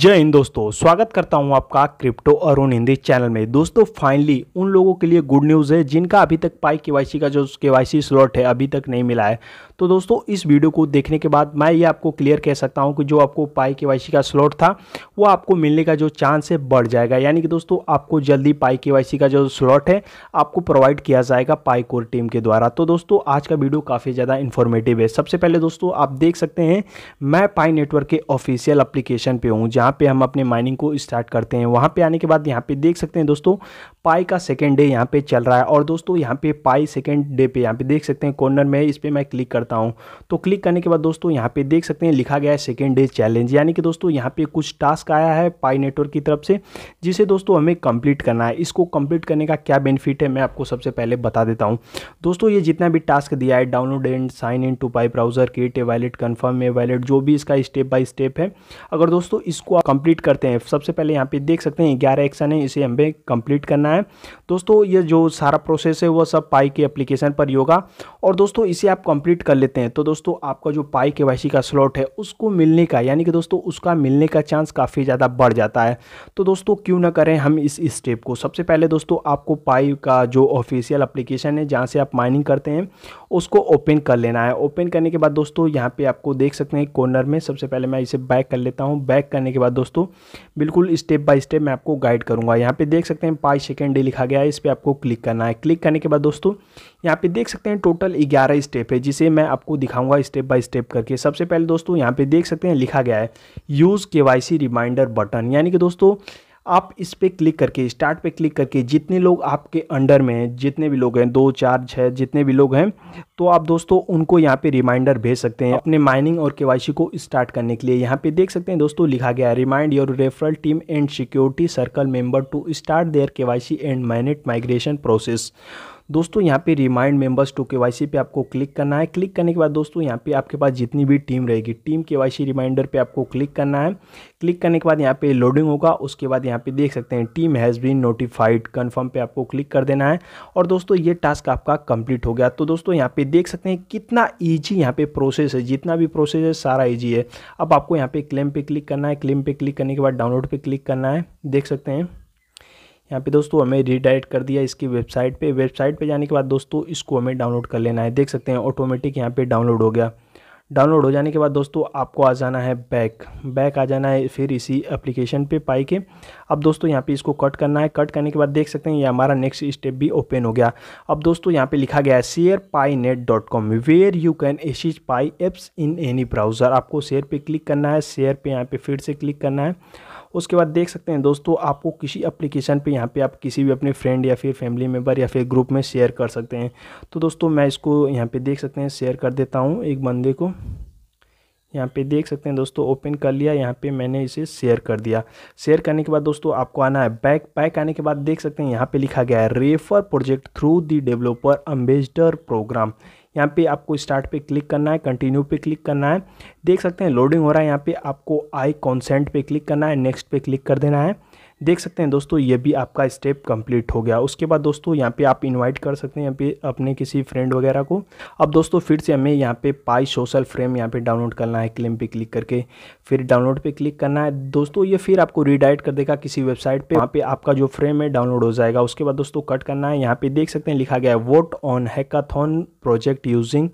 जय हिंद दोस्तों स्वागत करता हूं आपका क्रिप्टो अरुण हिंदी चैनल में दोस्तों फाइनली उन लोगों के लिए गुड न्यूज़ है जिनका अभी तक पाई के का जो के सी स्लॉट है अभी तक नहीं मिला है तो दोस्तों इस वीडियो को देखने के बाद मैं ये आपको क्लियर कह सकता हूं कि जो आपको पाई के का स्लॉट था वो आपको मिलने का जो चांस है बढ़ जाएगा यानी कि दोस्तों आपको जल्दी पाई के का जो स्लॉट है आपको प्रोवाइड किया जाएगा पाई कोर टीम के द्वारा तो दोस्तों आज का वीडियो काफ़ी ज़्यादा इन्फॉर्मेटिव है सबसे पहले दोस्तों आप देख सकते हैं मैं पाई नेटवर्क के ऑफिशियल अप्लीकेशन पर हूँ जहाँ यहाँ पे हम अपने माइनिंग को स्टार्ट करते हैं वहाँ पे आने के बाद यहाँ पे देख सकते हैं दोस्तों पाई का सेकेंड डे यहाँ पे चल रहा है और दोस्तों यहाँ पे पाई सेकेंड डे पे यहाँ पे देख सकते हैं कॉर्नर में इस पर मैं क्लिक करता हूँ तो क्लिक करने के बाद दोस्तों यहाँ पे देख सकते हैं लिखा गया है सेकेंड डे चैलेंज यानी कि दोस्तों यहाँ पे कुछ टास्क आया है पाई नेटवर्क की तरफ से जिसे दोस्तों हमें कंप्लीट करना है इसको कंप्लीट करने का क्या बेनिफिट है मैं आपको सबसे पहले बता देता हूँ दोस्तों ये जितना भी टास्क दिया है download and sign in to Pi browser create a wallet confirm a wallet जो भी इसका स्टेप बाई स्टेप है अगर दोस्तों इसको कंप्लीट करते हैं सबसे पहले यहाँ पे देख सकते हैं ग्यारह एक्शन है इसे हमें कंप्लीट करना है दोस्तों ये जो सारा प्रोसेस है वह सब पाई के एप्लीकेशन पर ही होगा और दोस्तों इसे आप कंप्लीट कर लेते हैं तो दोस्तों आपका जो पाई के का स्लॉट है उसको मिलने का यानी कि दोस्तों उसका मिलने का चांस काफ़ी ज़्यादा बढ़ जाता है तो दोस्तों क्यों ना करें हम इस स्टेप को सबसे पहले दोस्तों आपको पाई का जो ऑफिशियल अप्लीकेशन है जहाँ से आप माइनिंग करते हैं उसको ओपन कर लेना है ओपन करने के बाद दोस्तों यहाँ पर आपको देख सकते हैं कॉर्नर में सबसे पहले मैं इसे बैक कर लेता हूँ बैक करने के बाद दोस्तों बिल्कुल स्टेप बाय स्टेप मैं आपको गाइड करूँगा यहाँ पे देख सकते हैं पाँच सेकेंड डे लिखा गया है इस पर आपको क्लिक करना है क्लिक करने के बाद दोस्तों यहाँ पे देख सकते हैं टोटल ग्यारह स्टेप है जिसे मैं आपको दिखाऊंगा स्टेप बाय स्टेप करके सबसे पहले दोस्तों यहाँ पे देख सकते हैं लिखा गया है यूज़ के रिमाइंडर बटन यानी कि दोस्तों आप इस पर क्लिक करके स्टार्ट पे क्लिक करके जितने लोग आपके अंडर में हैं जितने भी लोग हैं दो चार छः जितने भी लोग हैं तो आप दोस्तों उनको यहाँ पे रिमाइंडर भेज सकते हैं अपने माइनिंग और के को स्टार्ट करने के लिए यहाँ पे देख सकते हैं दोस्तों लिखा गया है remind your referral team and security circle member to start their K and mainnet migration process दोस्तों यहाँ पे रिमाइंड मेंबर्स टू के पे आपको क्लिक करना है क्लिक करने के बाद दोस्तों यहाँ पे आपके पास जितनी भी टीम रहेगी टीम के रिमाइंडर पे आपको क्लिक करना है क्लिक करने के बाद यहाँ पे लोडिंग होगा उसके बाद यहाँ पे देख सकते हैं team has been notified confirm पर आपको क्लिक कर देना है और दोस्तों ये टास्क आपका कंप्लीट हो गया तो दोस्तों यहाँ पे देख सकते हैं कितना ईजी यहाँ पे प्रोसेस है जितना भी प्रोसेस है सारा ईजी है अब आपको यहाँ पे क्लेम पे क्लिक करना है क्लेम पे क्लिक करने के बाद डाउनलोड पर क्लिक करना है देख सकते हैं यहाँ पे दोस्तों हमें रीडायरेक्ट कर दिया इसकी वेबसाइट पे वेबसाइट पे जाने के बाद दोस्तों इसको हमें डाउनलोड कर लेना है देख सकते हैं ऑटोमेटिक यहाँ पे डाउनलोड हो गया डाउनलोड हो जाने के बाद दोस्तों आपको आ जाना है बैक बैक आ जाना है फिर इसी एप्लीकेशन पे पाई के अब दोस्तों यहाँ पे इसको कट करना है कट करने के बाद देख सकते हैं ये हमारा नेक्स्ट स्टेप भी ओपन हो गया अब दोस्तों यहाँ पे लिखा गया है share Pi net dot com where you can access Pi apps in any browser आपको शेयर पे क्लिक करना है शेयर पे यहाँ पे फिर से क्लिक करना है उसके बाद देख सकते हैं दोस्तों आपको किसी अप्लीकेशन पे यहाँ पे आप किसी भी अपने फ्रेंड या फिर फैमिली मेम्बर या फिर ग्रुप में शेयर कर सकते हैं तो दोस्तों मैं इसको यहाँ पे देख सकते हैं शेयर कर देता हूँ एक बंदे को यहाँ पे देख सकते हैं दोस्तों ओपन कर लिया यहाँ पे मैंने इसे शेयर कर दिया शेयर करने के बाद दोस्तों आपको आना है बैक बैक आने के बाद देख सकते हैं यहाँ पे लिखा गया है refer project through the developer ambassador program यहाँ पे आपको स्टार्ट पे क्लिक करना है कंटिन्यू पे क्लिक करना है देख सकते हैं लोडिंग हो रहा है यहाँ पे आपको आई कॉन्सेंट पे क्लिक करना है नेक्स्ट पे क्लिक कर देना है देख सकते हैं दोस्तों ये भी आपका स्टेप कंप्लीट हो गया उसके बाद दोस्तों यहाँ पे आप इनवाइट कर सकते हैं यहाँ पे अपने किसी फ्रेंड वगैरह को अब दोस्तों फिर से हमें यहाँ पे पाई सोशल फ्रेम यहाँ पे डाउनलोड करना है क्लेम पे क्लिक करके फिर डाउनलोड पे क्लिक करना है दोस्तों ये फिर आपको रिडाइट कर देगा किसी वेबसाइट पर वहाँ पर आपका जो फ्रेम है डाउनलोड हो जाएगा उसके बाद दोस्तों कट करना है यहाँ पर देख सकते हैं लिखा गया है vote on hackathon project using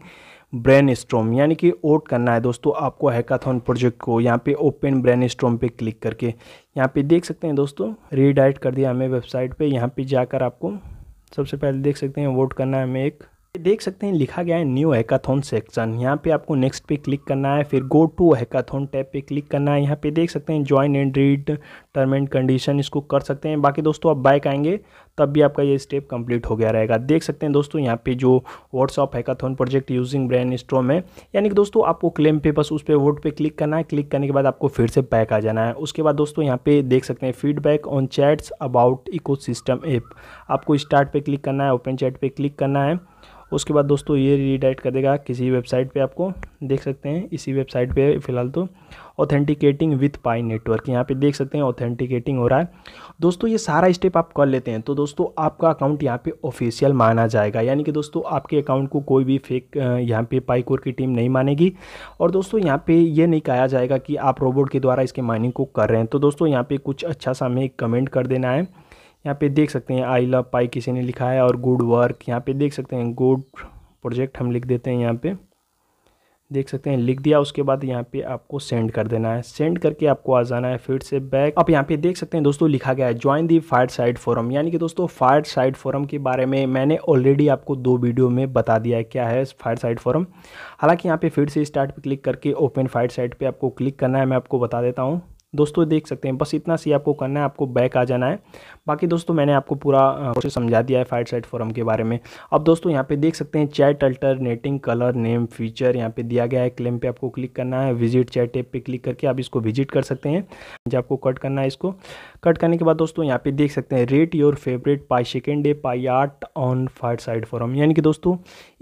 brainstorm यानी कि वोट करना है दोस्तों आपको हैकाथन प्रोजेक्ट को यहाँ पे ओपन ब्रेन स्ट्रोम पर क्लिक करके यहाँ पे देख सकते हैं दोस्तों रीडाइट कर दिया हमें वेबसाइट पे यहाँ पे जाकर आपको सबसे पहले देख सकते हैं वोट करना है हमें एक देख सकते हैं लिखा गया है न्यू हैकाथन सेक्शन यहाँ पे आपको नेक्स्ट पे क्लिक करना है फिर गो टू हैकाथन टैब पे क्लिक करना है यहाँ पे देख सकते हैं join and read term and condition इसको कर सकते हैं बाकी दोस्तों आप बाइक आएंगे तब भी आपका ये स्टेप कंप्लीट हो गया रहेगा देख सकते हैं दोस्तों यहाँ पे जो WhatsApp hackathon project using brainstorm है यानी कि दोस्तों आपको क्लेम पे बस उस पर वोट पे क्लिक करना है क्लिक करने के बाद आपको फिर से बैक आ जाना है उसके बाद दोस्तों यहाँ पे देख सकते हैं feedback on chats about ecosystem app आपको स्टार्ट पे क्लिक करना है ओपन चैट पर क्लिक करना है उसके बाद दोस्तों ये रिडाइट कर देगा किसी वेबसाइट पे आपको देख सकते हैं इसी वेबसाइट पे फिलहाल तो ऑथेंटिकेटिंग विथ पाई नेटवर्क यहाँ पे देख सकते हैं ऑथेंटिकेटिंग हो रहा है दोस्तों ये सारा स्टेप आप कर लेते हैं तो दोस्तों आपका अकाउंट यहाँ पे ऑफिशियल माना जाएगा यानी कि दोस्तों आपके अकाउंट को कोई भी फेक यहाँ पे कोर की टीम नहीं मानेगी और दोस्तों यहाँ पे ये नहीं कहा जाएगा कि आप रोबोट के द्वारा इसके माइनिंग को कर रहे हैं तो दोस्तों यहाँ पे कुछ अच्छा सा हमें कमेंट कर देना है यहाँ पे देख सकते हैं आई लव पाई किसी ने लिखा है और गुड वर्क यहाँ पे देख सकते हैं गुड प्रोजेक्ट हम लिख देते हैं यहाँ पे देख सकते हैं लिख दिया उसके बाद यहाँ पे आपको सेंड कर देना है सेंड करके आपको आ जाना है फिर से बैक आप यहाँ पे देख सकते हैं दोस्तों लिखा गया है join the fireside forum यानी कि दोस्तों फायर साइड फोरम के बारे में मैंने ऑलरेडी आपको दो वीडियो में बता दिया है क्या है फायर साइड फोरम हालांकि यहाँ पे फिर से स्टार्ट पर क्लिक करके ओपन फायर साइड पर आपको क्लिक करना है मैं आपको बता देता हूँ दोस्तों देख सकते हैं बस इतना सी आपको करना है आपको बैक आ जाना है बाकी दोस्तों मैंने आपको पूरा प्रोसेस समझा दिया है फाइट साइट फोरम के बारे में अब दोस्तों यहाँ पे देख सकते हैं chat alternating colour name feature यहाँ पे दिया गया है क्लेम पे आपको क्लिक करना है विजिट चैट टेप पे क्लिक करके आप इसको विजिट कर सकते हैं जब आपको कट करना है इसको कट करने के बाद दोस्तों यहाँ पे देख सकते हैं rate your favourite Pi second day Pi art on fireside forum यानी कि दोस्तों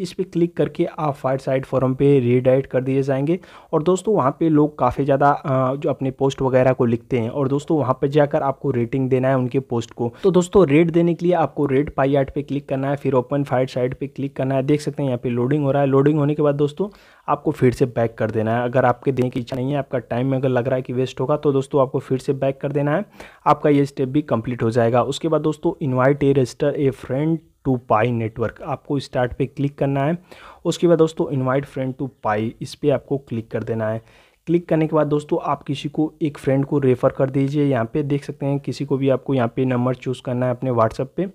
इस पर क्लिक करके आप फाइट साइड फोरम पर रीडाइट कर दिए जाएंगे और दोस्तों वहाँ पर लोग काफ़ी ज़्यादा जो अपने पोस्ट वगैरह वगैरह को लिखते हैं और दोस्तों वहाँ पर जाकर आपको रेटिंग देना है उनके पोस्ट को तो दोस्तों रेट देने के लिए आपको रेट पाई आर्ट पर क्लिक करना है फिर ओपन फाइट साइड पर क्लिक करना है देख सकते हैं यहाँ पर लोडिंग हो रहा है लोडिंग होने के बाद दोस्तों आपको फिर से बैक कर देना है अगर आपके देने की इच्छा नहीं है आपका टाइम अगर लग रहा है कि वेस्ट होगा तो दोस्तों आपको फिर से बैक कर देना है आपका ये स्टेप भी कंप्लीट हो जाएगा उसके बाद दोस्तों invite a register a friend to Pi network आपको स्टार्ट पे क्लिक करना है उसके बाद दोस्तों इनवाइट फ्रेंड टू पाई इस पर आपको क्लिक कर देना है क्लिक करने के बाद दोस्तों आप किसी को एक फ्रेंड को रेफ़र कर दीजिए यहाँ पे देख सकते हैं किसी को भी आपको यहाँ पे नंबर चूज़ करना है अपने व्हाट्सअप पे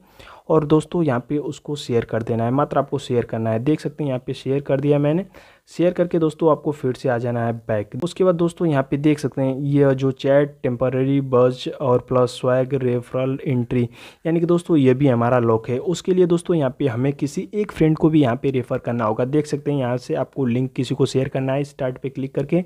और दोस्तों यहाँ पे उसको शेयर कर देना है मात्र आपको शेयर करना है देख सकते हैं यहाँ पे शेयर कर दिया मैंने शेयर करके दोस्तों आपको फिर से आ जाना है बैक उसके बाद दोस्तों यहाँ पे देख सकते हैं ये जो चैट टेम्पररी बज और प्लस स्वैग रेफरल एंट्री यानी कि दोस्तों ये भी हमारा लॉक है उसके लिए दोस्तों यहाँ पे हमें किसी एक फ्रेंड को भी यहाँ पे रेफर करना होगा देख सकते हैं यहाँ से आपको लिंक किसी को शेयर करना है स्टार्ट पे क्लिक करके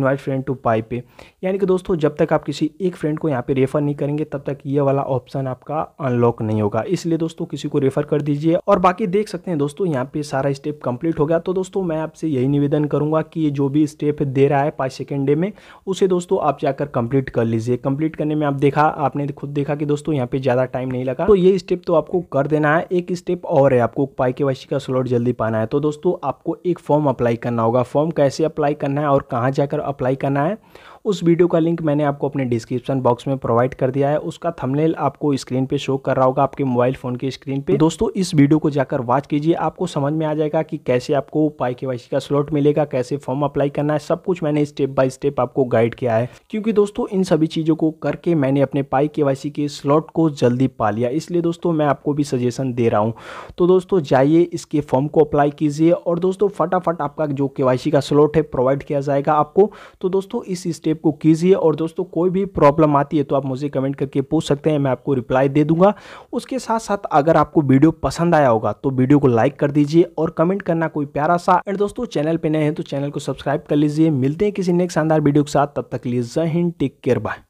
इन्वाइट फ्रेंड टू पाई पे यानी कि दोस्तों जब तक आप किसी एक फ्रेंड को यहाँ पर रेफर नहीं करेंगे तब तक ये वाला ऑप्शन आपका अनलॉक नहीं होगा इसलिए दोस्तों किसी को रेफर कर दीजिए और बाकी देख सकते हैं दोस्तों यहाँ पर सारा स्टेप कंप्लीट हो गया तो दोस्तों मैं आपसे यही यही निवेदन करूँगा कि ये जो भी स्टेप दे रहा है पाँच सेकेंड डे में उसे दोस्तों आप जाकर कंप्लीट कर लीजिए कंप्लीट करने में आप देखा आपने खुद देखा कि दोस्तों यहाँ पे ज़्यादा टाइम नहीं लगा तो ये स्टेप तो आपको कर देना है एक स्टेप और है आपको पाई के का स्लॉट जल्दी पाना है तो दोस्तों आपको एक फॉर्म अप्लाई करना होगा फॉर्म कैसे अप्लाई करना है और कहाँ जाकर अप्लाई करना है उस वीडियो का लिंक मैंने आपको अपने डिस्क्रिप्शन बॉक्स में प्रोवाइड कर दिया है उसका थंबनेल आपको स्क्रीन पे शो कर रहा होगा आपके मोबाइल फोन की स्क्रीन पे दोस्तों इस वीडियो को जाकर वॉच कीजिए आपको समझ में आ जाएगा कि कैसे आपको पाई के का स्लॉट मिलेगा कैसे फॉर्म अप्लाई करना है सब कुछ मैंने स्टेप बाय स्टेप आपको गाइड किया है क्योंकि दोस्तों इन सभी चीज़ों को करके मैंने अपने पाई के के स्लॉट को जल्दी पा लिया इसलिए दोस्तों मैं आपको भी सजेशन दे रहा हूँ तो दोस्तों जाइए इसके फॉर्म को अप्लाई कीजिए और दोस्तों फटाफट आपका जो के का स्लॉट है प्रोवाइड किया जाएगा आपको तो दोस्तों इस स्टेप स्टेप को कीजिए और दोस्तों कोई भी प्रॉब्लम आती है तो आप मुझे कमेंट करके पूछ सकते हैं मैं आपको रिप्लाई दे दूंगा उसके साथ साथ अगर आपको वीडियो पसंद आया होगा तो वीडियो को लाइक कर दीजिए और कमेंट करना कोई प्यारा सा एंड दोस्तों चैनल पर नए हैं तो चैनल को सब्सक्राइब कर लीजिए मिलते हैं किसी नेक्स्ट शानदार वीडियो के साथ तब तक लीजिए जय हिंद टेक केयर बाय